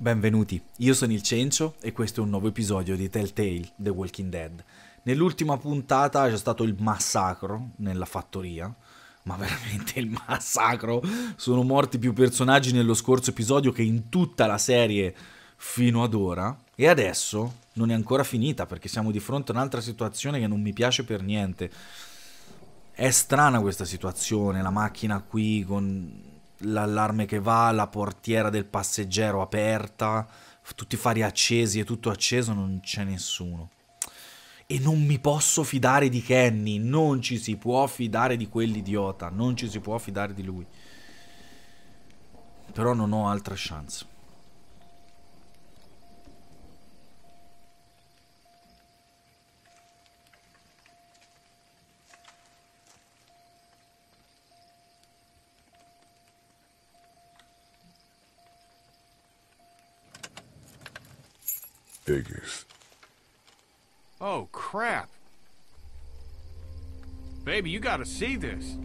Benvenuti, io sono il Cencio e questo è un nuovo episodio di Telltale The Walking Dead. Nell'ultima puntata c'è stato il massacro nella fattoria, ma veramente il massacro. Sono morti più personaggi nello scorso episodio che in tutta la serie fino ad ora. E adesso non è ancora finita perché siamo di fronte a un'altra situazione che non mi piace per niente. È strana questa situazione, la macchina qui con l'allarme che va, la portiera del passeggero aperta, tutti i fari accesi e tutto acceso, non c'è nessuno. E non mi posso fidare di Kenny, non ci si può fidare di quell'idiota, non ci si può fidare di lui. Però non ho altra chance. figures. Oh, crap. Baby, you gotta see this.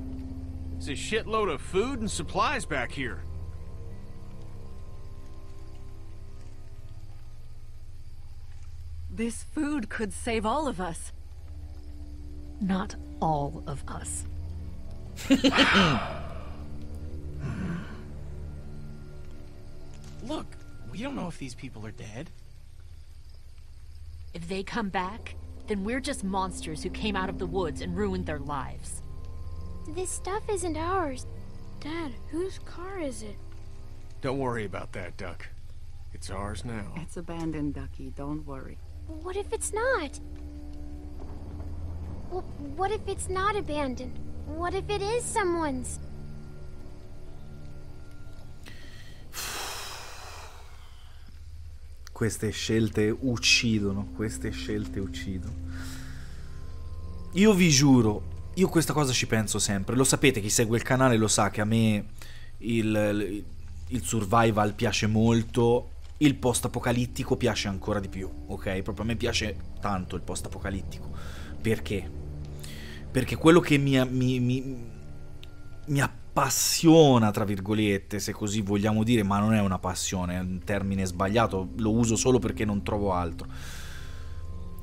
It's a shitload of food and supplies back here. This food could save all of us. Not all of us. Look, we don't know if these people are dead. If they come back, then we're just monsters who came out of the woods and ruined their lives. This stuff isn't ours. Dad, whose car is it? Don't worry about that, Duck. It's ours now. It's abandoned, Ducky. Don't worry. What if it's not? Well, what if it's not abandoned? What if it is someone's? queste scelte uccidono, queste scelte uccidono. Io vi giuro, io questa cosa ci penso sempre, lo sapete, chi segue il canale lo sa che a me il, il survival piace molto, il post apocalittico piace ancora di più, ok? Proprio a me piace tanto il post apocalittico. Perché? Perché quello che mi, mi, mi, mi appaga passiona, tra virgolette, se così vogliamo dire, ma non è una passione, è un termine sbagliato, lo uso solo perché non trovo altro.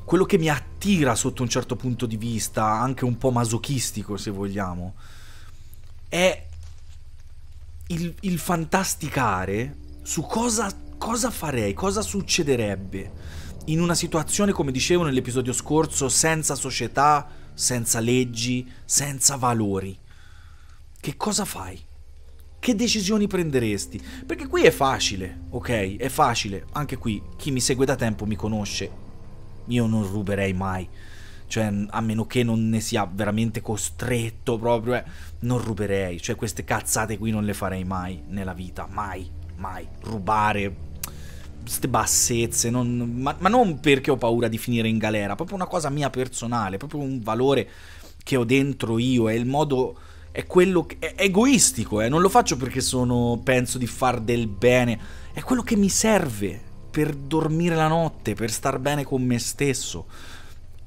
Quello che mi attira sotto un certo punto di vista, anche un po' masochistico se vogliamo, è il, il fantasticare su cosa, cosa farei, cosa succederebbe in una situazione, come dicevo nell'episodio scorso, senza società, senza leggi, senza valori che cosa fai? Che decisioni prenderesti? Perché qui è facile, ok? È facile. Anche qui, chi mi segue da tempo mi conosce. Io non ruberei mai. Cioè, a meno che non ne sia veramente costretto proprio, eh, non ruberei. Cioè, queste cazzate qui non le farei mai nella vita. Mai, mai. Rubare, queste bassezze, non, ma, ma, non perché ho paura di finire in galera, proprio una cosa mia personale, proprio un valore che ho dentro io, è il modo è quello che è egoistico, eh? non lo faccio perché sono penso di far del bene, è quello che mi serve per dormire la notte, per star bene con me stesso.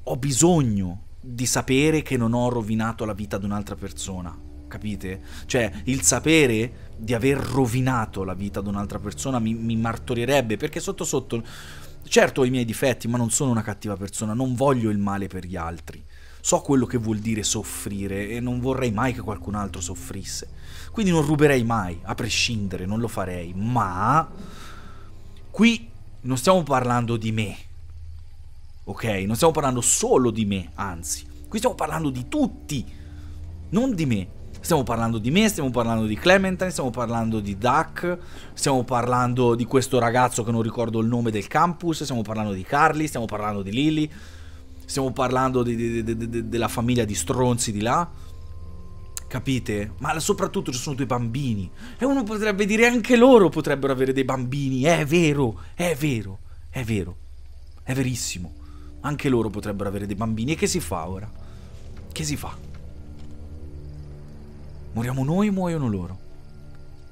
Ho bisogno di sapere che non ho rovinato la vita di un'altra persona, capite? Cioè, il sapere di aver rovinato la vita di un'altra persona mi, mi martorierebbe, perché sotto sotto, certo ho i miei difetti, ma non sono una cattiva persona, non voglio il male per gli altri So quello che vuol dire soffrire e non vorrei mai che qualcun altro soffrisse. Quindi non ruberei mai, a prescindere, non lo farei. Ma qui non stiamo parlando di me. Ok? Non stiamo parlando solo di me, anzi. Qui stiamo parlando di tutti, non di me. Stiamo parlando di me, stiamo parlando di Clementine, stiamo parlando di Duck, stiamo parlando di questo ragazzo che non ricordo il nome del campus, stiamo parlando di Carly, stiamo parlando di Lily, Stiamo parlando di, di, di, della famiglia di stronzi di là. Capite? Ma soprattutto ci sono due bambini. E uno potrebbe dire anche loro potrebbero avere dei bambini. È vero, è vero, è vero. È verissimo. Anche loro potrebbero avere dei bambini. E che si fa ora? Che si fa? Moriamo noi, o muoiono loro.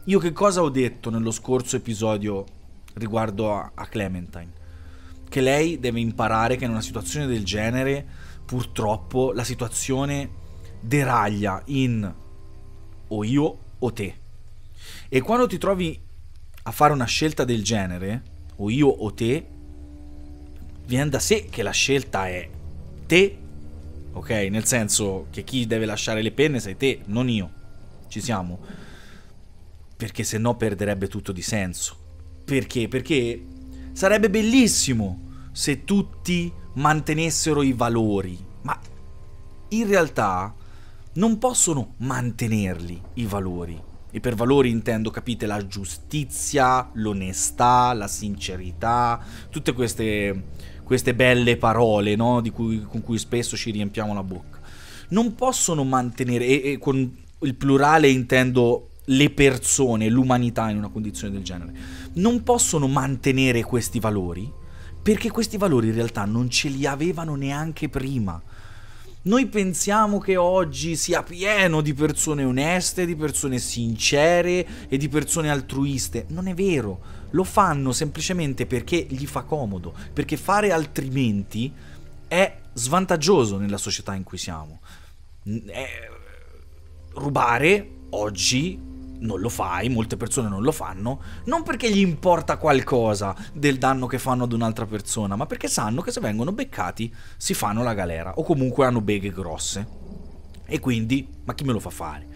Io che cosa ho detto nello scorso episodio riguardo a, a Clementine? che lei deve imparare che in una situazione del genere purtroppo la situazione deraglia in o io o te. E quando ti trovi a fare una scelta del genere, o io o te, viene da sé che la scelta è te, ok? Nel senso che chi deve lasciare le penne sei te, non io. Ci siamo. Perché se no perderebbe tutto di senso. Perché? Perché Sarebbe bellissimo se tutti mantenessero i valori, ma in realtà non possono mantenerli i valori. E per valori intendo, capite, la giustizia, l'onestà, la sincerità, tutte queste, queste belle parole no? cui, con cui spesso ci riempiamo la bocca. Non possono mantenere, e, e con il plurale intendo le persone, l'umanità in una condizione del genere. Non possono mantenere questi valori perché questi valori in realtà non ce li avevano neanche prima. Noi pensiamo che oggi sia pieno di persone oneste, di persone sincere e di persone altruiste. Non è vero, lo fanno semplicemente perché gli fa comodo, perché fare altrimenti è svantaggioso nella società in cui siamo. È... Rubare oggi non lo fai, molte persone non lo fanno, non perché gli importa qualcosa del danno che fanno ad un'altra persona, ma perché sanno che se vengono beccati si fanno la galera o comunque hanno beghe grosse. E quindi, ma chi me lo fa fare?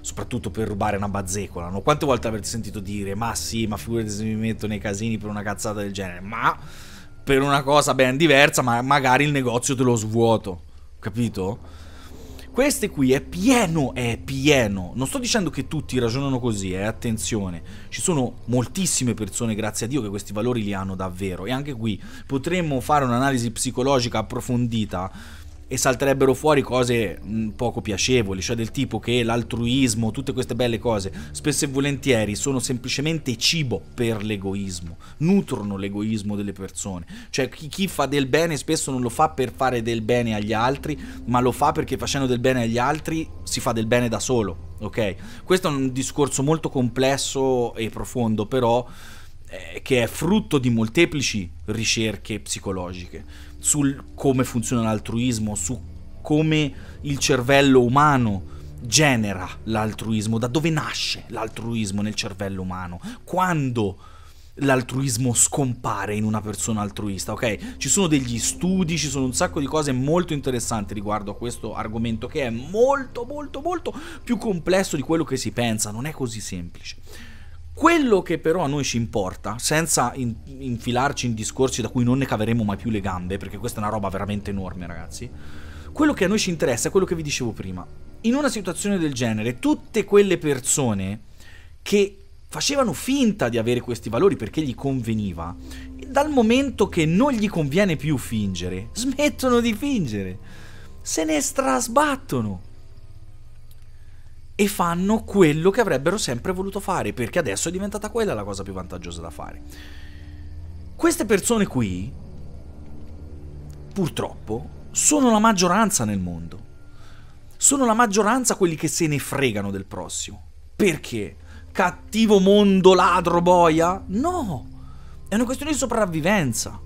Soprattutto per rubare una bazzecola, no? Quante volte avete sentito dire, ma sì, ma figurati se mi metto nei casini per una cazzata del genere, ma per una cosa ben diversa, ma magari il negozio te lo svuoto, capito? Queste qui è pieno, è pieno. Non sto dicendo che tutti ragionano così, eh, attenzione. Ci sono moltissime persone, grazie a Dio, che questi valori li hanno davvero. E anche qui potremmo fare un'analisi psicologica approfondita e salterebbero fuori cose mm, poco piacevoli, cioè del tipo che l'altruismo, tutte queste belle cose, spesso e volentieri sono semplicemente cibo per l'egoismo, nutrono l'egoismo delle persone. Cioè chi, chi, fa del bene spesso non lo fa per fare del bene agli altri, ma lo fa perché facendo del bene agli altri si fa del bene da solo, ok? Questo è un discorso molto complesso e profondo, però eh, che è frutto di molteplici ricerche psicologiche sul come funziona l'altruismo, su come il cervello umano genera l'altruismo, da dove nasce l'altruismo nel cervello umano, quando l'altruismo scompare in una persona altruista, ok? Ci sono degli studi, ci sono un sacco di cose molto interessanti riguardo a questo argomento che è molto molto molto più complesso di quello che si pensa, non è così semplice. Quello che però a noi ci importa, senza in infilarci in discorsi da cui non ne caveremo mai più le gambe, perché questa è una roba veramente enorme, ragazzi, quello che a noi ci interessa è quello che vi dicevo prima. In una situazione del genere, tutte quelle persone che facevano finta di avere questi valori perché gli conveniva, dal momento che non gli conviene più fingere, smettono di fingere, se ne strasbattono e fanno quello che avrebbero sempre voluto fare, perché adesso è diventata quella la cosa più vantaggiosa da fare. Queste persone qui, purtroppo, sono la maggioranza nel mondo. Sono la maggioranza quelli che se ne fregano del prossimo. Perché? Cattivo mondo ladro boia? No! È una questione di sopravvivenza.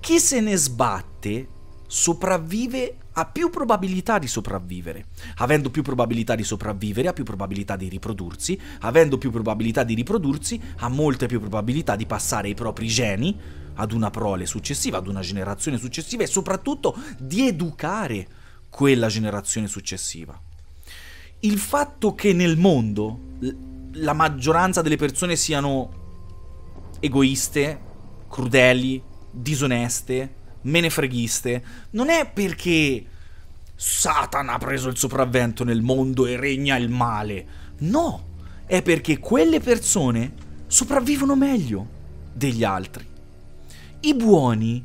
Chi se ne sbatte sopravvive ha più probabilità di sopravvivere. Avendo più probabilità di sopravvivere, ha più probabilità di riprodursi, avendo più probabilità di riprodursi, ha molte più probabilità di passare i propri geni ad una prole successiva, ad una generazione successiva e soprattutto di educare quella generazione successiva. Il fatto che nel mondo la maggioranza delle persone siano egoiste, crudeli, disoneste, menefreghiste, non è perché Satana ha preso il sopravvento nel mondo e regna il male. No, è perché quelle persone sopravvivono meglio degli altri. I buoni,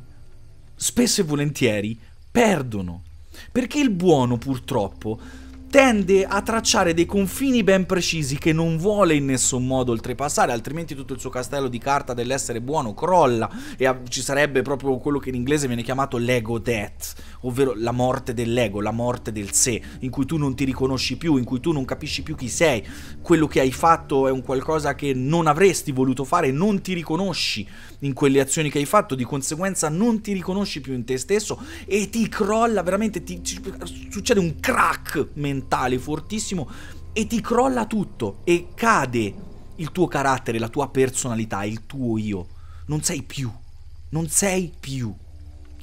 spesso e volentieri, perdono. Perché il buono, purtroppo, tende a tracciare dei confini ben precisi che non vuole in nessun modo oltrepassare, altrimenti tutto il suo castello di carta dell'essere buono crolla e ci sarebbe proprio quello che in inglese viene chiamato l'ego death, ovvero la morte dell'ego, la morte del sé, in cui tu non ti riconosci più, in cui tu non capisci più chi sei, quello che hai fatto è un qualcosa che non avresti voluto fare, non ti riconosci in quelle azioni che hai fatto, di conseguenza non ti riconosci più in te stesso e ti crolla veramente, ti, ti succede un crack mentale fortissimo e ti crolla tutto e cade il tuo carattere, la tua personalità, il tuo io. Non sei più. Non sei più.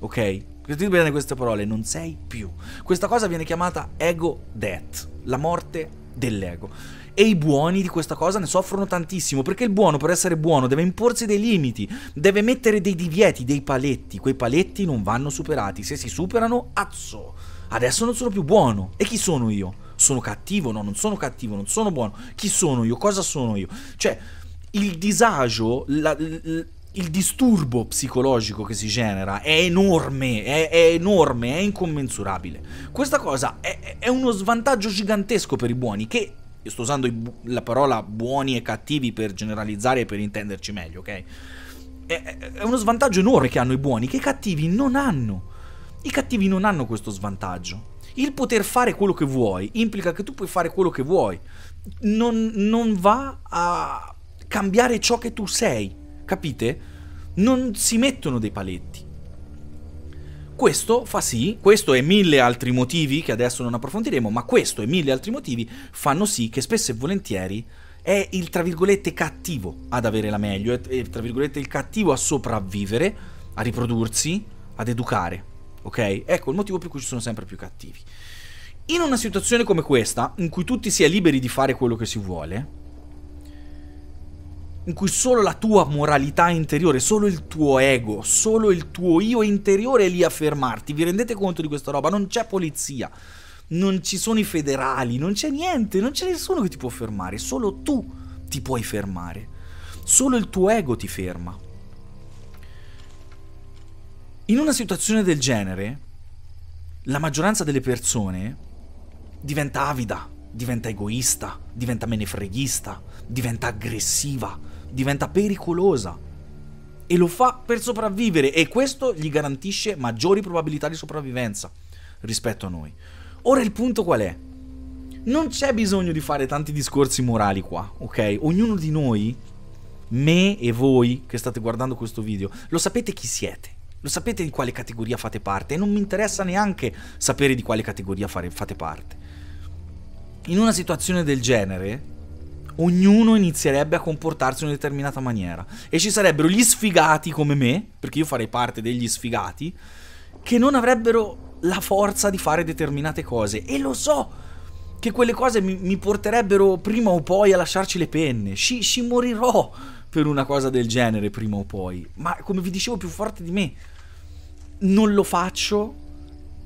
Ok? Sentite bene queste parole, non sei più. Questa cosa viene chiamata ego death, la morte dell'ego. E i buoni di questa cosa ne soffrono tantissimo, perché il buono per essere buono deve imporsi dei limiti, deve mettere dei divieti, dei paletti, quei paletti non vanno superati, se si superano, azzo, adesso non sono più buono. E chi sono io? Sono cattivo? No, non sono cattivo, non sono buono. Chi sono io? Cosa sono io? Cioè, il disagio, la, il disturbo psicologico che si genera è enorme, è, è enorme, è incommensurabile. Questa cosa è, è, uno svantaggio gigantesco per i buoni che... Io sto usando bu la parola buoni e cattivi per generalizzare e per intenderci meglio, ok? È, è uno svantaggio enorme che hanno i buoni, che i cattivi non hanno. I cattivi non hanno questo svantaggio. Il poter fare quello che vuoi implica che tu puoi fare quello che vuoi. Non, non va a cambiare ciò che tu sei capite? Non si mettono dei paletti. Questo fa sì, questo e mille altri motivi che adesso non approfondiremo, ma questo e mille altri motivi fanno sì che spesso e volentieri è il tra virgolette cattivo ad avere la meglio, è, il tra virgolette il cattivo a sopravvivere, a riprodursi, ad educare. Ok? Ecco il motivo per cui ci sono sempre più cattivi. In una situazione come questa, in cui tutti si è liberi di fare quello che si vuole, in cui solo la tua moralità interiore, solo il tuo ego, solo il tuo io interiore è lì a fermarti. Vi rendete conto di questa roba? Non c'è polizia, non ci sono i federali, non c'è niente, non c'è nessuno che ti può fermare, solo tu ti puoi fermare, solo il tuo ego ti ferma. In una situazione del genere, la maggioranza delle persone diventa avida, diventa egoista, diventa menefreghista, diventa aggressiva, diventa pericolosa e lo fa per sopravvivere e questo gli garantisce maggiori probabilità di sopravvivenza rispetto a noi. Ora il punto qual è? Non c'è bisogno di fare tanti discorsi morali qua, ok? Ognuno di noi, me e voi che state guardando questo video, lo sapete chi siete. Lo sapete di quale categoria fate parte e non mi interessa neanche sapere di quale categoria fare, fate parte. In una situazione del genere, ognuno inizierebbe a comportarsi in una determinata maniera. E ci sarebbero gli sfigati come me, perché io farei parte degli sfigati, che non avrebbero la forza di fare determinate cose. E lo so che quelle cose mi, mi porterebbero prima o poi a lasciarci le penne. Ci, ci morirò per una cosa del genere prima o poi. Ma come vi dicevo, più forte di me. Non lo faccio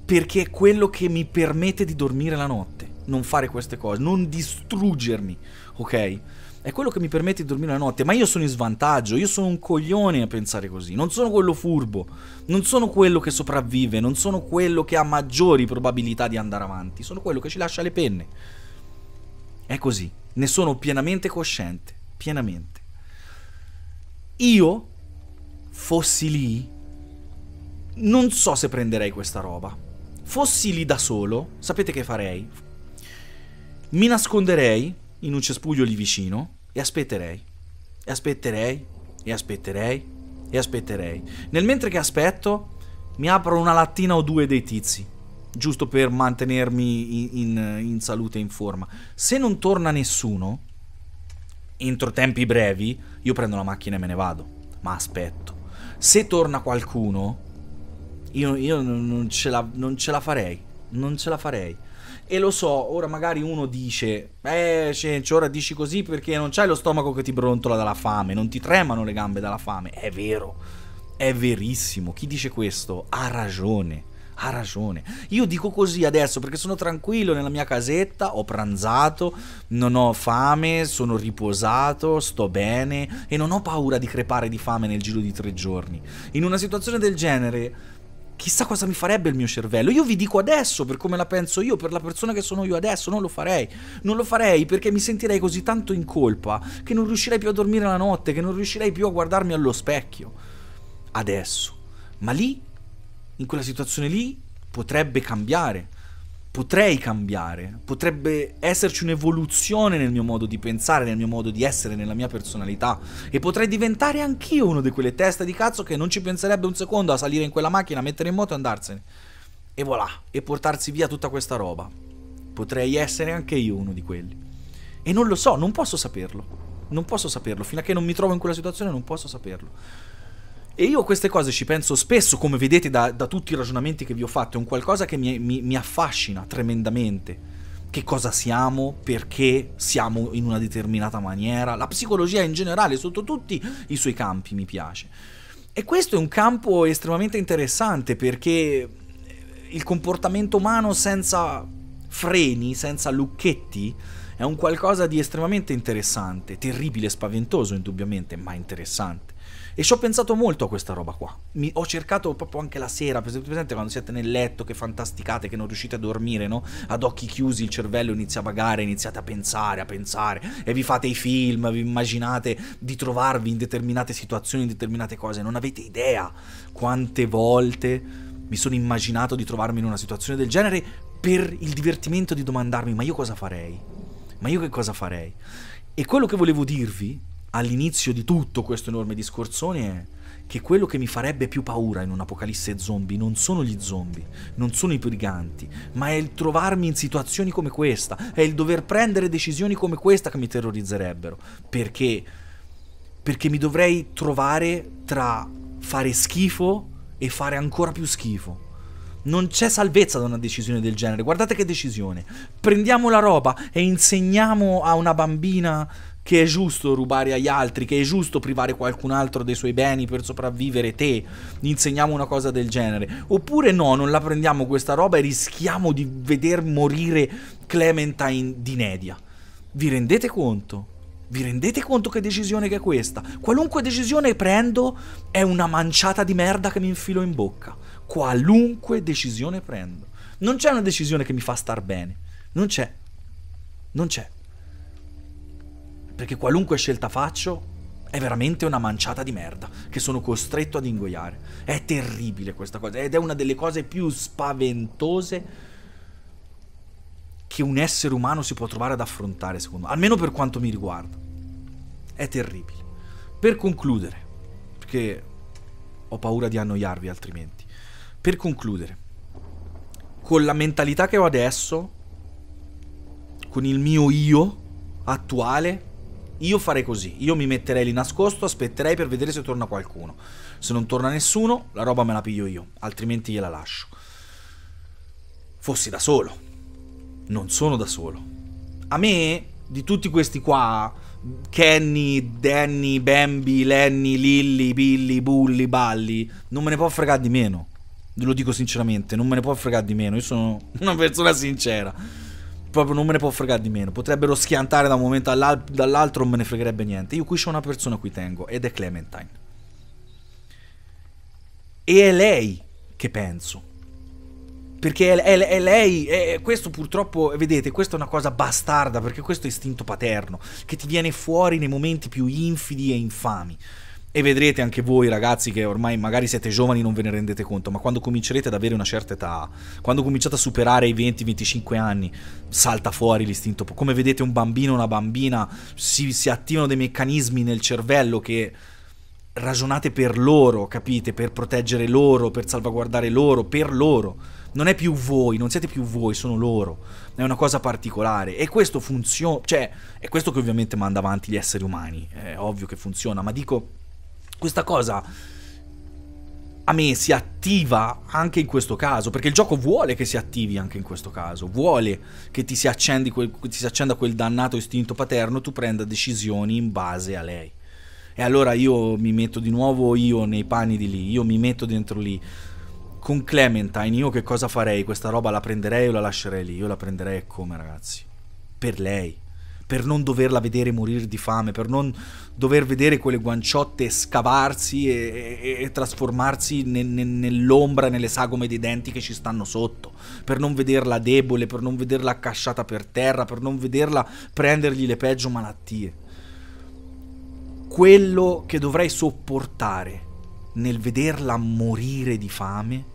perché è quello che mi permette di dormire la notte. Non fare queste cose, non distruggermi ok? È quello che mi permette di dormire la notte, ma io sono in svantaggio, io sono un coglione a pensare così, non sono quello furbo, non sono quello che sopravvive, non sono quello che ha maggiori probabilità di andare avanti, sono quello che ci lascia le penne. È così, ne sono pienamente cosciente, pienamente. Io fossi lì, non so se prenderei questa roba. Fossi lì da solo, sapete che farei? Mi nasconderei in un cespuglio lì vicino e aspetterei, e aspetterei, e aspetterei, e aspetterei. Nel mentre che aspetto, mi apro una lattina o due dei tizi, giusto per mantenermi in, in, in salute e in forma. Se non torna nessuno, entro tempi brevi, io prendo la macchina e me ne vado, ma aspetto. Se torna qualcuno, io, io non, ce la, non ce la farei, non ce la farei. E lo so, ora magari uno dice, eh Cencio, ora dici così perché non c'hai lo stomaco che ti brontola dalla fame, non ti tremano le gambe dalla fame. È vero, è verissimo. Chi dice questo ha ragione ha ragione. Io dico così adesso perché sono tranquillo nella mia casetta, ho pranzato, non ho fame, sono riposato, sto bene e non ho paura di crepare di fame nel giro di tre giorni. In una situazione del genere chissà cosa mi farebbe il mio cervello. Io vi dico adesso per come la penso io, per la persona che sono io adesso, non lo farei. Non lo farei perché mi sentirei così tanto in colpa che non riuscirei più a dormire la notte, che non riuscirei più a guardarmi allo specchio. Adesso. Ma lì, in quella situazione lì, potrebbe cambiare potrei cambiare, potrebbe esserci un'evoluzione nel mio modo di pensare, nel mio modo di essere, nella mia personalità e potrei diventare anch'io uno di quelle teste di cazzo che non ci penserebbe un secondo a salire in quella macchina, mettere in moto e andarsene. E voilà, e portarsi via tutta questa roba. Potrei essere anche io uno di quelli. E non lo so, non posso saperlo. Non posso saperlo, fino a che non mi trovo in quella situazione non posso saperlo. E io queste cose ci penso spesso, come vedete da, da tutti i ragionamenti che vi ho fatto, è un qualcosa che mi, mi, mi affascina tremendamente. Che cosa siamo, perché siamo in una determinata maniera, la psicologia in generale, sotto tutti i suoi campi mi piace. E questo è un campo estremamente interessante perché eh, il comportamento umano senza freni, senza lucchetti, è un qualcosa di estremamente interessante, terribile e spaventoso indubbiamente, ma interessante. E ci ho pensato molto a questa roba qua. Mi, ho cercato proprio anche la sera, per esempio, presente quando siete nel letto che fantasticate, che non riuscite a dormire, no? Ad occhi chiusi il cervello inizia a vagare, iniziate a pensare, a pensare, e vi fate i film, vi immaginate di trovarvi in determinate situazioni, in determinate cose. Non avete idea quante volte mi sono immaginato di trovarmi in una situazione del genere per il divertimento di domandarmi ma io cosa farei? Ma io che cosa farei? E quello che volevo dirvi all'inizio di tutto questo enorme discorsone è che quello che mi farebbe più paura in un'apocalisse zombie non sono gli zombie, non sono i briganti, ma è il trovarmi in situazioni come questa, è il dover prendere decisioni come questa che mi terrorizzerebbero. Perché? Perché mi dovrei trovare tra fare schifo e fare ancora più schifo. Non c'è salvezza da una decisione del genere. Guardate che decisione. Prendiamo la roba e insegniamo a una bambina che è giusto rubare agli altri, che è giusto privare qualcun altro dei suoi beni per sopravvivere te, gli insegniamo una cosa del genere. Oppure no, non la prendiamo questa roba e rischiamo di veder morire Clementine di Nedia. Vi rendete conto? Vi rendete conto che decisione che è questa? Qualunque decisione prendo è una manciata di merda che mi infilo in bocca. Qualunque decisione prendo. Non c'è una decisione che mi fa star bene. Non c'è. Non c'è perché qualunque scelta faccio è veramente una manciata di merda che sono costretto ad ingoiare. È terribile questa cosa ed è una delle cose più spaventose che un essere umano si può trovare ad affrontare, secondo me, almeno per quanto mi riguarda. È terribile. Per concludere, perché ho paura di annoiarvi altrimenti, per concludere, con la mentalità che ho adesso, con il mio io attuale, io farei così, io mi metterei lì nascosto, aspetterei per vedere se torna qualcuno. Se non torna nessuno, la roba me la piglio io, altrimenti gliela lascio. Fossi da solo. Non sono da solo. A me, di tutti questi qua, Kenny, Danny, Bambi, Lenny, Lilly, Billy, Bulli, Balli, non me ne può fregare di meno. Ve lo dico sinceramente, non me ne può fregare di meno. Io sono una persona sincera proprio non me ne può fregare di meno. Potrebbero schiantare da un momento all'altro, non me ne fregherebbe niente. Io qui c'ho una persona a cui tengo ed è Clementine. E è lei che penso. Perché è, è, è lei, è, questo purtroppo, vedete, questa è una cosa bastarda, perché questo è istinto paterno, che ti viene fuori nei momenti più infidi e infami e vedrete anche voi ragazzi che ormai magari siete giovani non ve ne rendete conto, ma quando comincerete ad avere una certa età, quando cominciate a superare i 20-25 anni, salta fuori l'istinto. Come vedete un bambino o una bambina, si, si attivano dei meccanismi nel cervello che ragionate per loro, capite? Per proteggere loro, per salvaguardare loro, per loro. Non è più voi, non siete più voi, sono loro. È una cosa particolare. E questo funziona, cioè, è questo che ovviamente manda avanti gli esseri umani. È ovvio che funziona, ma dico questa cosa a me si attiva anche in questo caso, perché il gioco vuole che si attivi anche in questo caso, vuole che ti si, accendi quel, ti si accenda quel dannato istinto paterno, tu prenda decisioni in base a lei. E allora io mi metto di nuovo io nei panni di lì, io mi metto dentro lì. Con Clementine io che cosa farei? Questa roba la prenderei o la lascerei lì? Io la prenderei come ragazzi? Per lei per non doverla vedere morire di fame, per non dover vedere quelle guanciotte scavarsi e, e, e trasformarsi ne, ne, nell'ombra, nelle sagome dei denti che ci stanno sotto, per non vederla debole, per non vederla accasciata per terra, per non vederla prendergli le peggio malattie. Quello che dovrei sopportare nel vederla morire di fame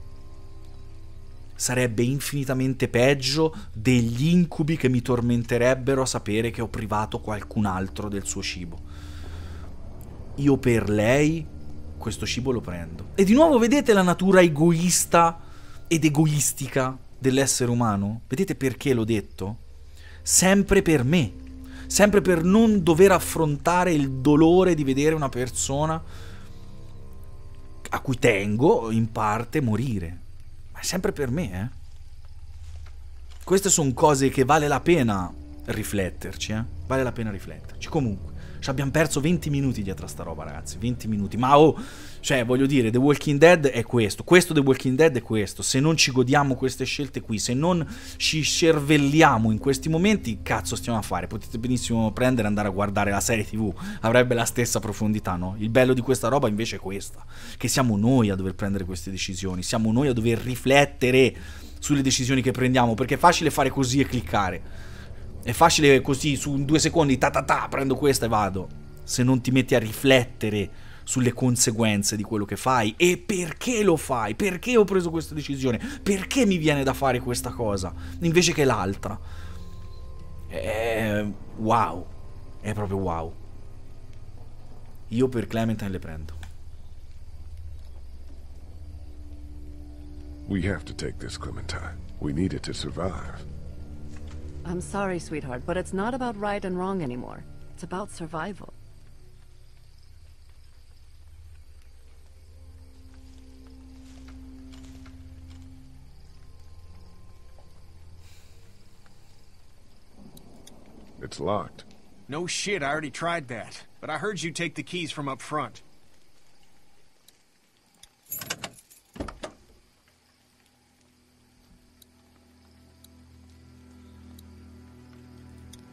sarebbe infinitamente peggio degli incubi che mi tormenterebbero a sapere che ho privato qualcun altro del suo cibo. Io per lei questo cibo lo prendo. E di nuovo vedete la natura egoista ed egoistica dell'essere umano? Vedete perché l'ho detto? Sempre per me, sempre per non dover affrontare il dolore di vedere una persona a cui tengo in parte morire è sempre per me, eh. Queste sono cose che vale la pena rifletterci, eh. Vale la pena rifletterci. Comunque, ci abbiamo perso 20 minuti dietro a sta roba, ragazzi. 20 minuti. Ma oh... Cioè, voglio dire, The Walking Dead è questo, questo The Walking Dead è questo. Se non ci godiamo queste scelte qui, se non ci cervelliamo in questi momenti, cazzo stiamo a fare? Potete benissimo prendere e andare a guardare la serie TV, avrebbe la stessa profondità, no? Il bello di questa roba invece è questa, che siamo noi a dover prendere queste decisioni, siamo noi a dover riflettere sulle decisioni che prendiamo, perché è facile fare così e cliccare. È facile così, su due secondi, ta ta ta, prendo questa e vado. Se non ti metti a riflettere sulle conseguenze di quello che fai e perché lo fai, perché ho preso questa decisione, perché mi viene da fare questa cosa invece che l'altra. È wow, è proprio wow. Io per Clementine le prendo. We have to take this, Clementine. We need it to survive. I'm sorry, sweetheart, but it's not about right and wrong anymore. It's about survival. It's locked. No shit, I already tried that. But I heard you take the keys from up front.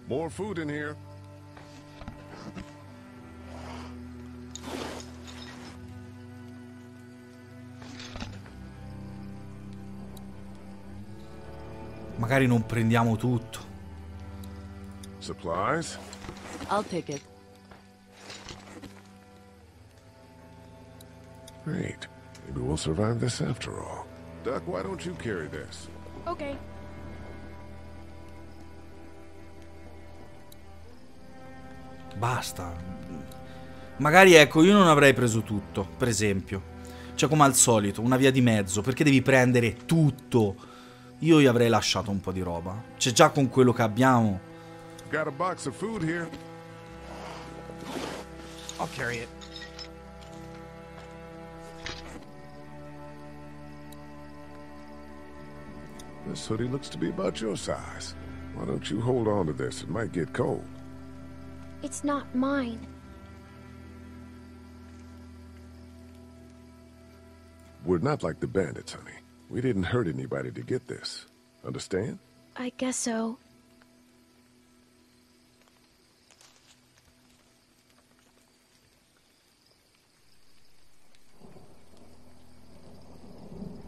More food in here. Magari non prendiamo tutto. Supplies? I'll take it. Great. Maybe we'll survive this after all. Duck, why don't you carry this? Okay. Basta. Magari ecco, io non avrei preso tutto, per esempio. Cioè, come al solito, una via di mezzo, perché devi prendere tutto? Io gli avrei lasciato un po' di roba. Cioè, già con quello che abbiamo Got a box of food here. I'll carry it. This hoodie looks to be about your size. Why don't you hold on to this? It might get cold. It's not mine. We're not like the bandits, honey. We didn't hurt anybody to get this. Understand? I guess so.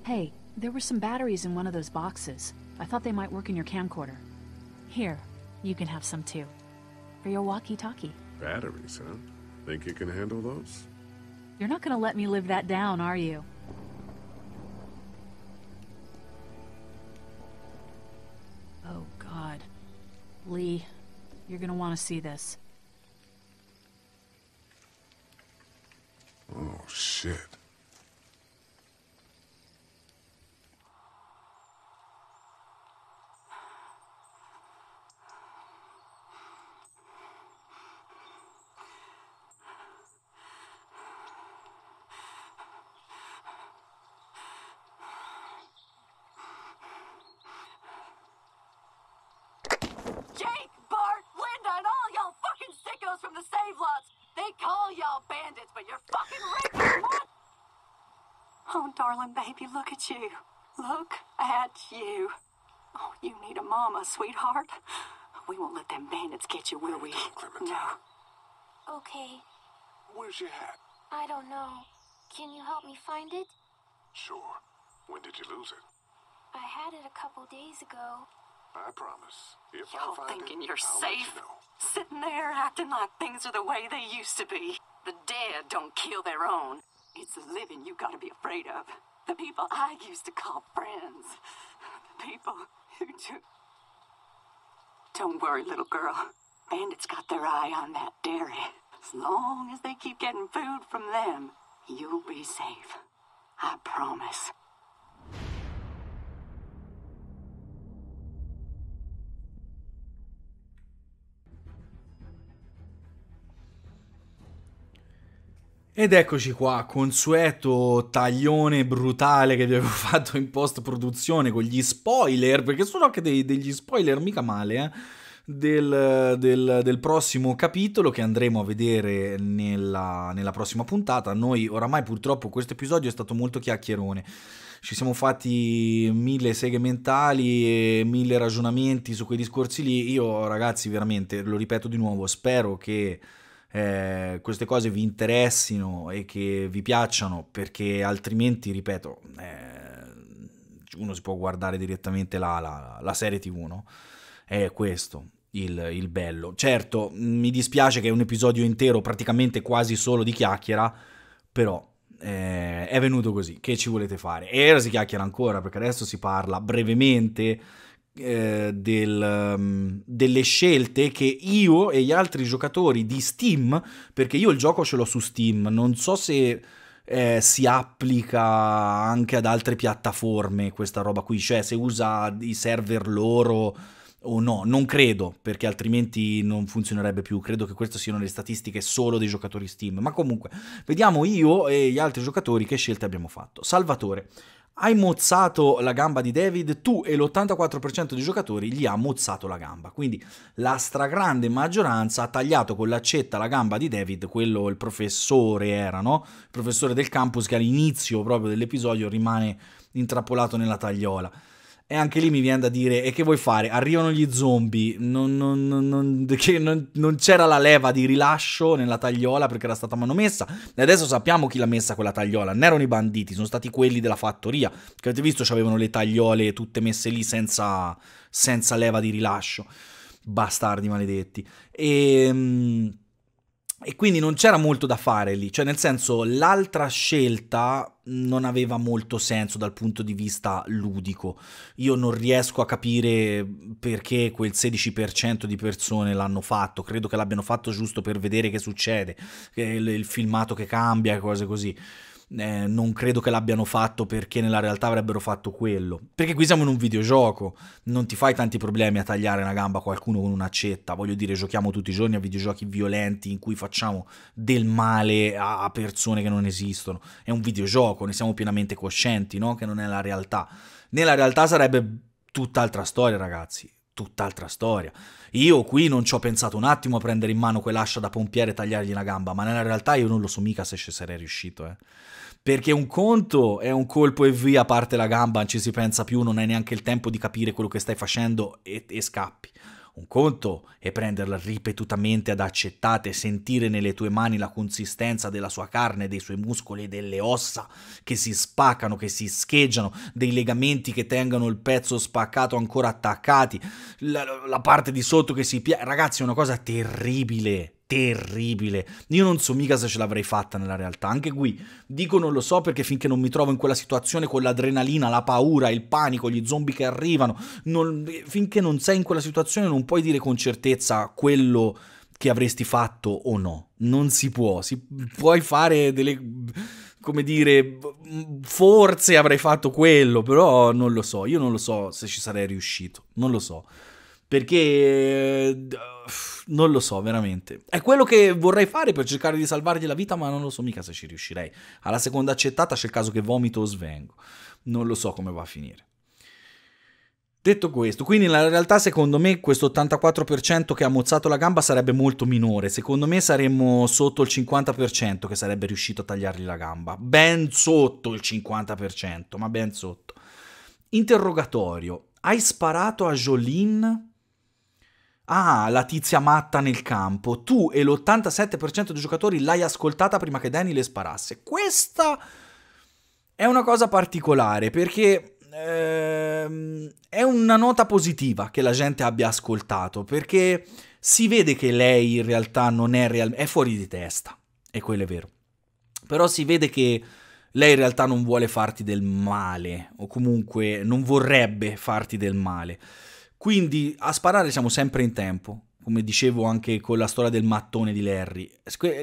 Hey, there were some batteries in one of those boxes. I thought they might work in your camcorder. Here, you can have some too. For your walkie-talkie. Batteries, huh? Think you can handle those? You're not gonna let me live that down, are you? Oh, God. Lee, you're gonna want to see this. sweetheart. We won't let them bandits get you, will we? No. Okay. Where's your hat? I don't know. Can you help me find it? Sure. When did you lose it? I had it a couple days ago. I promise. If you I find thinking it, you're I'll safe? You know. Sitting there acting like things are the way they used to be. The dead don't kill their own. It's the living you gotta be afraid of. The people I used to call friends. The people who took don't worry, little girl. Bandits got their eye on that dairy. As long as they keep getting food from them, you'll be safe. I promise. Ed eccoci qua, consueto taglione brutale che vi avevo fatto in post produzione con gli spoiler, perché sono anche dei, degli spoiler mica male, eh? Del, del, del, prossimo capitolo che andremo a vedere nella, nella prossima puntata. Noi oramai purtroppo questo episodio è stato molto chiacchierone. Ci siamo fatti mille seghe mentali e mille ragionamenti su quei discorsi lì. Io ragazzi veramente, lo ripeto di nuovo, spero che eh, queste cose vi interessino e che vi piacciono, perché altrimenti, ripeto, eh, uno si può guardare direttamente la, la, la serie TV, no? È questo. Il, il, bello. Certo, mi dispiace che è un episodio intero, praticamente quasi solo di chiacchiera, però eh, è venuto così, che ci volete fare? E ora si chiacchiera ancora, perché adesso si parla brevemente eh, del, um, delle scelte che io e gli altri giocatori di Steam, perché io il gioco ce l'ho su Steam, non so se eh, si applica anche ad altre piattaforme questa roba qui, cioè se usa i server loro o no, non credo, perché altrimenti non funzionerebbe più. Credo che queste siano le statistiche solo dei giocatori Steam. Ma comunque, vediamo io e gli altri giocatori che scelte abbiamo fatto. Salvatore, hai mozzato la gamba di David, tu e l'84% dei giocatori gli ha mozzato la gamba. Quindi la stragrande maggioranza ha tagliato con l'accetta la gamba di David, quello il professore era, no? Il professore del campus che all'inizio proprio dell'episodio rimane intrappolato nella tagliola. E anche lì mi viene da dire, e che vuoi fare? Arrivano gli zombie, non, non, non, non c'era la leva di rilascio nella tagliola perché era stata manomessa, e adesso sappiamo chi l'ha messa quella tagliola, non erano i banditi, sono stati quelli della fattoria, che avete visto c'avevano le tagliole tutte messe lì senza, senza leva di rilascio, bastardi maledetti. E... Ehm, e quindi non c'era molto da fare lì, cioè nel senso l'altra scelta non aveva molto senso dal punto di vista ludico. Io non riesco a capire perché quel 16% di persone l'hanno fatto, credo che l'abbiano fatto giusto per vedere che succede, il filmato che cambia, cose così eh, non credo che l'abbiano fatto perché nella realtà avrebbero fatto quello. Perché qui siamo in un videogioco, non ti fai tanti problemi a tagliare una gamba a qualcuno con un'accetta. Voglio dire, giochiamo tutti i giorni a videogiochi violenti in cui facciamo del male a persone che non esistono. È un videogioco, ne siamo pienamente coscienti, no? Che non è la realtà. Nella realtà sarebbe tutt'altra storia, ragazzi tutt'altra storia. Io qui non ci ho pensato un attimo a prendere in mano quell'ascia da pompiere e tagliargli la gamba, ma nella realtà io non lo so mica se ci sarei riuscito, eh. Perché un conto è un colpo e via, parte la gamba, non ci si pensa più, non hai neanche il tempo di capire quello che stai facendo e, e scappi. Un conto è prenderla ripetutamente ad accettate sentire nelle tue mani la consistenza della sua carne, dei suoi muscoli e delle ossa che si spaccano, che si scheggiano, dei legamenti che tengono il pezzo spaccato ancora attaccati, la, la parte di sotto che si piega. Ragazzi, è una cosa terribile terribile. Io non so mica se ce l'avrei fatta nella realtà. Anche qui dico non lo so perché finché non mi trovo in quella situazione con l'adrenalina, la paura, il panico, gli zombie che arrivano, non, finché non sei in quella situazione non puoi dire con certezza quello che avresti fatto o no. Non si può. Si, puoi fare delle come dire, forse avrei fatto quello, però non lo so, io non lo so se ci sarei riuscito, non lo so. Perché eh, non lo so veramente. È quello che vorrei fare per cercare di salvargli la vita, ma non lo so mica se ci riuscirei. Alla seconda accettata c'è il caso che vomito o svengo. Non lo so come va a finire. Detto questo, quindi nella realtà secondo me questo 84% che ha mozzato la gamba sarebbe molto minore, secondo me saremmo sotto il 50% che sarebbe riuscito a tagliargli la gamba, ben sotto il 50%, ma ben sotto. Interrogatorio, hai sparato a Jolene? Ah, la tizia matta nel campo. Tu e l'87% dei giocatori l'hai ascoltata prima che Danny le sparasse. Questa è una cosa particolare perché ehm, è una nota positiva che la gente abbia ascoltato perché si vede che lei in realtà non è realmente... è fuori di testa. E quello è vero. Però si vede che lei in realtà non vuole farti del male o comunque non vorrebbe farti del male. Quindi a sparare siamo sempre in tempo, come dicevo anche con la storia del mattone di Larry.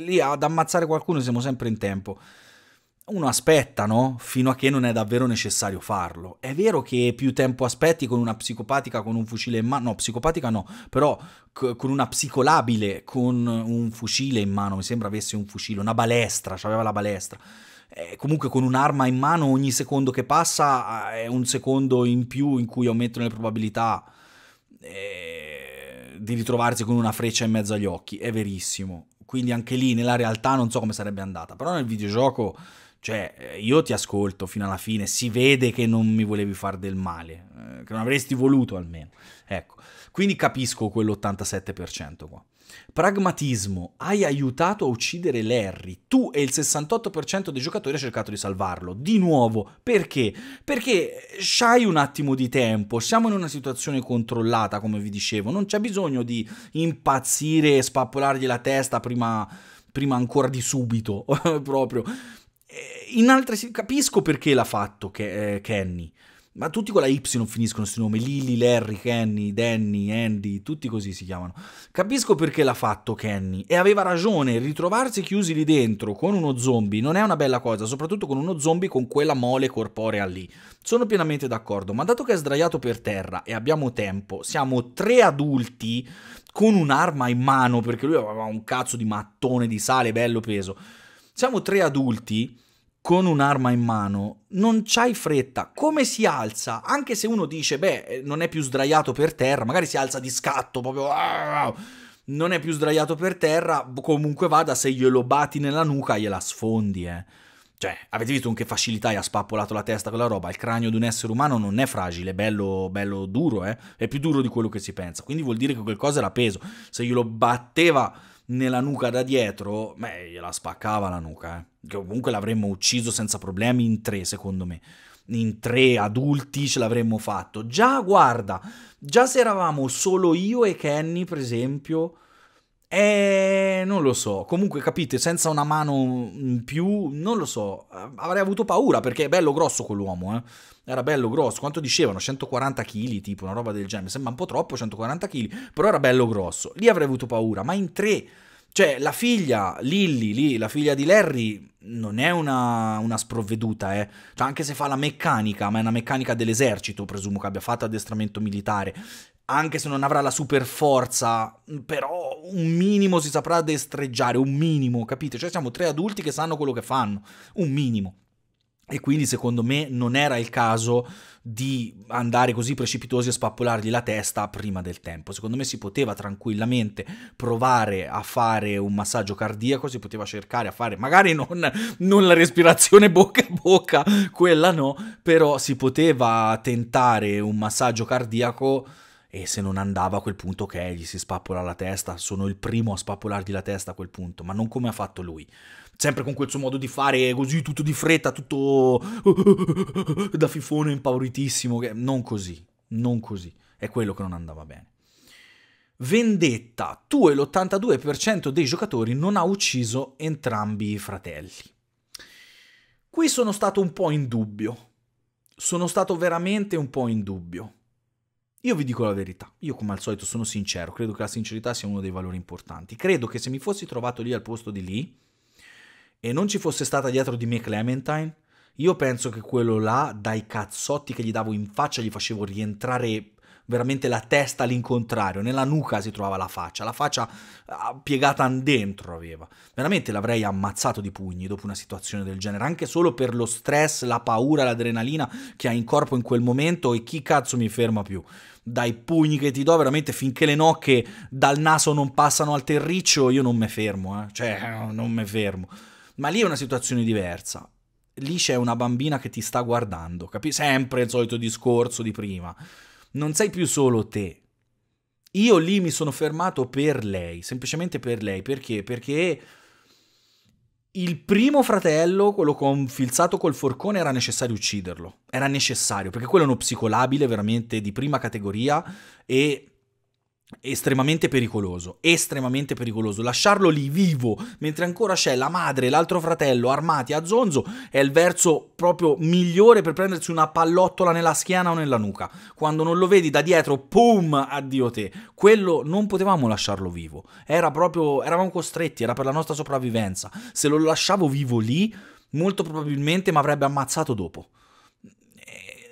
Lì ad ammazzare qualcuno siamo sempre in tempo. Uno aspetta, no? Fino a che non è davvero necessario farlo. È vero che più tempo aspetti con una psicopatica con un fucile in mano, no, psicopatica no, però con una psicolabile con un fucile in mano, mi sembra avesse un fucile, una balestra, aveva la balestra. Eh, comunque con un'arma in mano ogni secondo che passa eh, è un secondo in più in cui aumentano le probabilità eh, di ritrovarsi con una freccia in mezzo agli occhi, è verissimo. Quindi anche lì nella realtà non so come sarebbe andata, però nel videogioco, cioè, eh, io ti ascolto fino alla fine, si vede che non mi volevi fare del male, eh, che non avresti voluto almeno. Ecco, quindi capisco quell'87% qua. Pragmatismo, hai aiutato a uccidere Larry, tu e il 68% dei giocatori ha cercato di salvarlo. Di nuovo, perché? Perché c'hai un attimo di tempo, siamo in una situazione controllata, come vi dicevo, non c'è bisogno di impazzire e spappolargli la testa prima, prima ancora di subito, proprio. Eh, in altre, capisco perché l'ha fatto eh, Kenny ma tutti con la Y finiscono questi nomi, Lily, Larry, Kenny, Danny, Andy, tutti così si chiamano. Capisco perché l'ha fatto Kenny e aveva ragione, ritrovarsi chiusi lì dentro con uno zombie non è una bella cosa, soprattutto con uno zombie con quella mole corporea lì. Sono pienamente d'accordo, ma dato che è sdraiato per terra e abbiamo tempo, siamo tre adulti con un'arma in mano perché lui aveva un cazzo di mattone di sale bello peso. Siamo tre adulti con un'arma in mano, non c'hai fretta. Come si alza? Anche se uno dice, beh, eh, non è più sdraiato per terra, magari si alza di scatto proprio. Non è più sdraiato per terra, comunque vada, se glielo batti nella nuca gliela sfondi, eh. Cioè, avete visto con che facilità gli ha spappolato la testa quella roba? Il cranio di un essere umano non è fragile, è bello, bello duro, eh. È più duro di quello che si pensa. Quindi vuol dire che quel cosa era peso. Se glielo batteva nella nuca da dietro, beh, gliela spaccava la nuca, eh comunque l'avremmo ucciso senza problemi in tre, secondo me. In tre adulti ce l'avremmo fatto. Già, guarda, già se eravamo solo io e Kenny, per esempio, e eh, non lo so. Comunque, capite, senza una mano in più, non lo so. Avrei avuto paura perché è bello grosso quell'uomo, eh. Era bello grosso, quanto dicevano? 140 kg, tipo una roba del genere. sembra un po' troppo 140 kg, però era bello grosso. Lì avrei avuto paura, ma in tre cioè, la figlia, Lilly, lì, la figlia di Larry, non è una, una sprovveduta, eh. Cioè, anche se fa la meccanica, ma è una meccanica dell'esercito, presumo che abbia fatto addestramento militare. Anche se non avrà la super forza, però un minimo si saprà destreggiare, un minimo, capite? Cioè, siamo tre adulti che sanno quello che fanno, un minimo. E quindi, secondo me, non era il caso di andare così precipitosi a spappolargli la testa prima del tempo. Secondo me si poteva tranquillamente provare a fare un massaggio cardiaco, si poteva cercare a fare magari non, non la respirazione bocca a bocca, quella no, però si poteva tentare un massaggio cardiaco e se non andava a quel punto ok, gli si spappola la testa, sono il primo a spappolargli la testa a quel punto, ma non come ha fatto lui sempre con quel suo modo di fare così tutto di fretta, tutto da fifone impauritissimo, non così, non così, è quello che non andava bene. Vendetta, tu e l'82% dei giocatori non ha ucciso entrambi i fratelli. Qui sono stato un po' in dubbio, sono stato veramente un po' in dubbio. Io vi dico la verità, io come al solito sono sincero, credo che la sincerità sia uno dei valori importanti. Credo che se mi fossi trovato lì al posto di lì, e non ci fosse stata dietro di me Clementine, io penso che quello là, dai cazzotti che gli davo in faccia, gli facevo rientrare veramente la testa all'incontrario, nella nuca si trovava la faccia, la faccia ah, piegata dentro aveva. Veramente l'avrei ammazzato di pugni dopo una situazione del genere, anche solo per lo stress, la paura, l'adrenalina che ha in corpo in quel momento e chi cazzo mi ferma più. Dai pugni che ti do, veramente finché le nocche dal naso non passano al terriccio, io non me fermo, eh. cioè non me fermo. Ma lì è una situazione diversa. Lì c'è una bambina che ti sta guardando, capi? Sempre il solito discorso di prima. Non sei più solo te. Io lì mi sono fermato per lei, semplicemente per lei. Perché? Perché il primo fratello, quello con filzato col forcone, era necessario ucciderlo. Era necessario, perché quello è uno psicolabile veramente di prima categoria e estremamente pericoloso, estremamente pericoloso. Lasciarlo lì vivo mentre ancora c'è la madre e l'altro fratello armati a zonzo è il verso proprio migliore per prendersi una pallottola nella schiena o nella nuca. Quando non lo vedi da dietro, pum, addio te. Quello non potevamo lasciarlo vivo. Era proprio eravamo costretti, era per la nostra sopravvivenza. Se lo lasciavo vivo lì, molto probabilmente mi avrebbe ammazzato dopo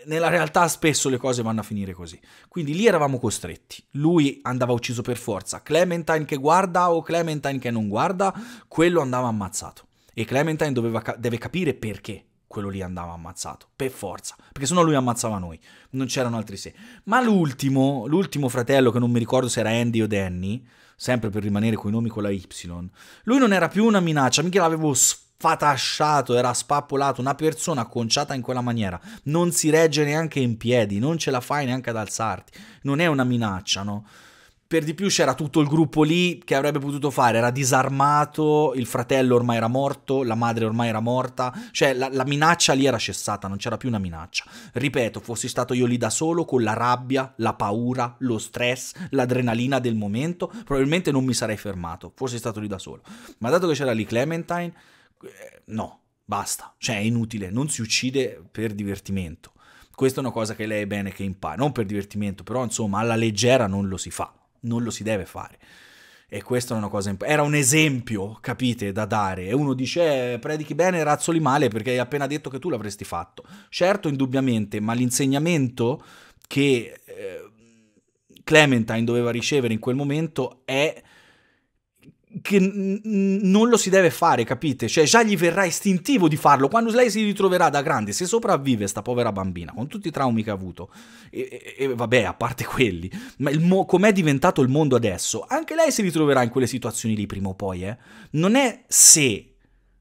nella realtà spesso le cose vanno a finire così. Quindi lì eravamo costretti. Lui andava ucciso per forza. Clementine che guarda o Clementine che non guarda, quello andava ammazzato. E Clementine doveva, deve capire perché quello lì andava ammazzato, per forza, perché sennò lui ammazzava noi, non c'erano altri sé. Ma l'ultimo, l'ultimo fratello, che non mi ricordo se era Andy o Danny, sempre per rimanere coi nomi con la Y, lui non era più una minaccia, mica l'avevo sfruttato fatasciato, era spappolato, una persona conciata in quella maniera non si regge neanche in piedi, non ce la fai neanche ad alzarti, non è una minaccia, no? Per di più c'era tutto il gruppo lì che avrebbe potuto fare, era disarmato, il fratello ormai era morto, la madre ormai era morta, cioè la, la minaccia lì era cessata, non c'era più una minaccia. Ripeto, fossi stato io lì da solo con la rabbia, la paura, lo stress, l'adrenalina del momento, probabilmente non mi sarei fermato, fossi stato lì da solo. Ma dato che c'era lì Clementine, eh, no, basta, cioè è inutile, non si uccide per divertimento. Questa è una cosa che lei è bene che impara, non per divertimento, però insomma alla leggera non lo si fa, non lo si deve fare. E questa è una cosa imp- Era un esempio, capite, da dare. E uno dice, eh, predichi bene e razzoli male perché hai appena detto che tu l'avresti fatto. Certo, indubbiamente, ma l'insegnamento che eh, Clementine doveva ricevere in quel momento è che non lo si deve fare, capite? Cioè già gli verrà istintivo di farlo, quando lei si ritroverà da grande, se sopravvive sta povera bambina, con tutti i traumi che ha avuto, e, e, e vabbè, a parte quelli, ma com'è diventato il mondo adesso, anche lei si ritroverà in quelle situazioni lì prima o poi, eh? Non è se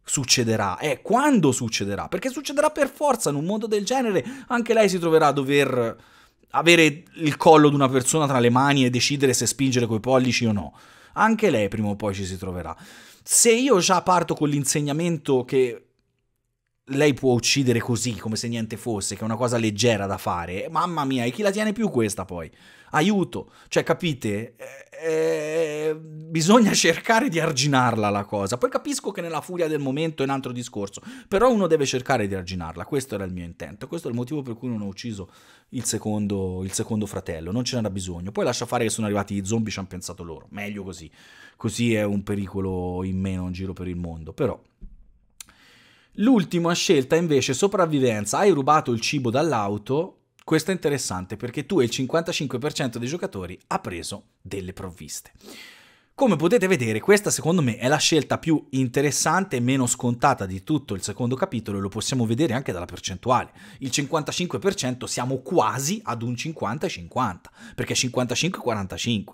succederà, è quando succederà, perché succederà per forza in un mondo del genere, anche lei si troverà a dover avere il collo di una persona tra le mani e decidere se spingere coi pollici o no anche lei prima o poi ci si troverà. Se io già parto con l'insegnamento che lei può uccidere così, come se niente fosse, che è una cosa leggera da fare, mamma mia, e chi la tiene più questa poi? aiuto, cioè capite, eh, eh bisogna cercare di arginarla la cosa, poi capisco che nella furia del momento è un altro discorso, però uno deve cercare di arginarla, questo era il mio intento, questo è il motivo per cui non ho ucciso il secondo, il secondo fratello, non ce n'era bisogno, poi lascia fare che sono arrivati i zombie, ci hanno pensato loro, meglio così, così è un pericolo in meno in giro per il mondo, però... L'ultima scelta invece sopravvivenza, hai rubato il cibo dall'auto, questo è interessante perché tu e il 55% dei giocatori ha preso delle provviste. Come potete vedere, questa secondo me è la scelta più interessante e meno scontata di tutto il secondo capitolo e lo possiamo vedere anche dalla percentuale. Il 55% siamo quasi ad un 50-50, perché 55-45.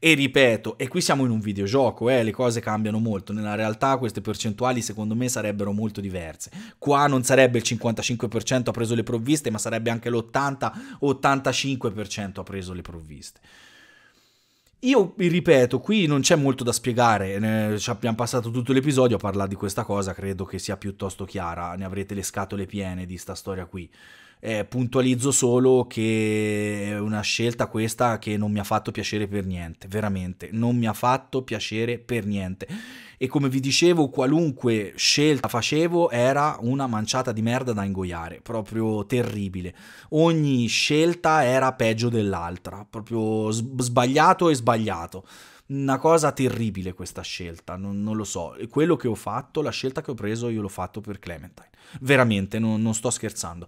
E ripeto, e qui siamo in un videogioco, eh, le cose cambiano molto, nella realtà queste percentuali secondo me sarebbero molto diverse. Qua non sarebbe il 55% ha preso le provviste, ma sarebbe anche l'80-85% ha preso le provviste. Io vi ripeto, qui non c'è molto da spiegare, ne, abbiamo passato tutto l'episodio a parlare di questa cosa, credo che sia piuttosto chiara, ne avrete le scatole piene di sta storia qui. Eh, puntualizzo solo che è una scelta questa che non mi ha fatto piacere per niente, veramente, non mi ha fatto piacere per niente e come vi dicevo qualunque scelta facevo era una manciata di merda da ingoiare, proprio terribile. Ogni scelta era peggio dell'altra, proprio sbagliato e sbagliato. Una cosa terribile questa scelta, non, non lo so. quello che ho fatto, la scelta che ho preso, io l'ho fatto per Clementine. Veramente, non, non sto scherzando.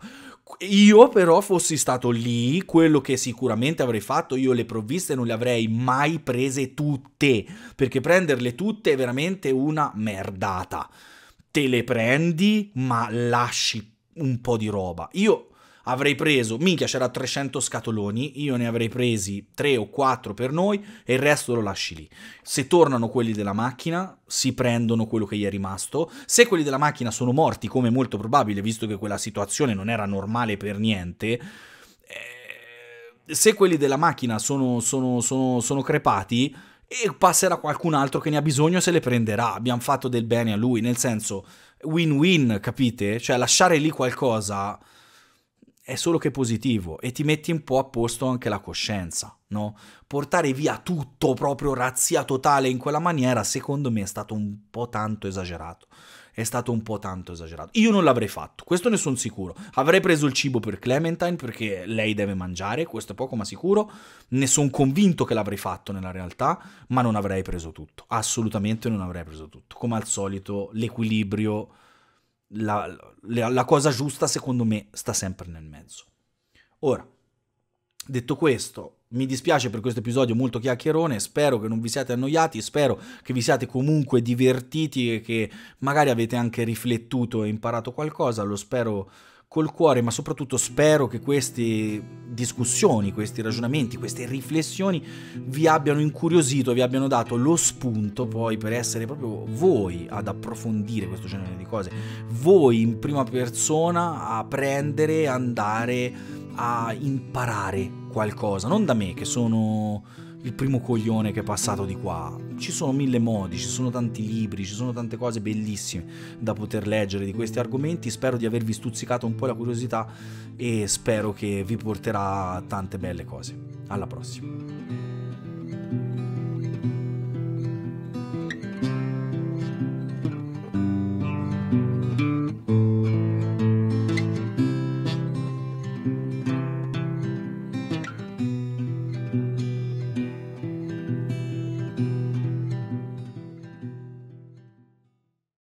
Io però fossi stato lì, quello che sicuramente avrei fatto, io le provviste non le avrei mai prese tutte, perché prenderle tutte è veramente una merdata. Te le prendi, ma lasci un po' di roba. Io avrei preso, minchia c'era 300 scatoloni, io ne avrei presi 3 o 4 per noi e il resto lo lasci lì. Se tornano quelli della macchina, si prendono quello che gli è rimasto. Se quelli della macchina sono morti, come molto probabile, visto che quella situazione non era normale per niente, eh, se quelli della macchina sono, sono, sono, sono crepati e passerà qualcun altro che ne ha bisogno se le prenderà. Abbiamo fatto del bene a lui, nel senso win-win, capite? Cioè lasciare lì qualcosa è solo che positivo e ti metti un po' a posto anche la coscienza, no? Portare via tutto, proprio razzia totale in quella maniera, secondo me è stato un po' tanto esagerato. È stato un po' tanto esagerato. Io non l'avrei fatto, questo ne sono sicuro. Avrei preso il cibo per Clementine perché lei deve mangiare, questo è poco ma sicuro. Ne sono convinto che l'avrei fatto nella realtà, ma non avrei preso tutto. Assolutamente non avrei preso tutto. Come al solito, l'equilibrio la, la, la cosa giusta secondo me sta sempre nel mezzo. Ora, detto questo, mi dispiace per questo episodio molto chiacchierone, spero che non vi siate annoiati, spero che vi siate comunque divertiti e che magari avete anche riflettuto e imparato qualcosa, lo spero col cuore, ma soprattutto spero che queste discussioni, questi ragionamenti, queste riflessioni vi abbiano incuriosito, vi abbiano dato lo spunto poi per essere proprio voi ad approfondire questo genere di cose, voi in prima persona a prendere, andare a imparare qualcosa, non da me che sono il primo coglione che è passato di qua. Ci sono mille modi, ci sono tanti libri, ci sono tante cose bellissime da poter leggere di questi argomenti. Spero di avervi stuzzicato un po' la curiosità e spero che vi porterà tante belle cose. Alla prossima.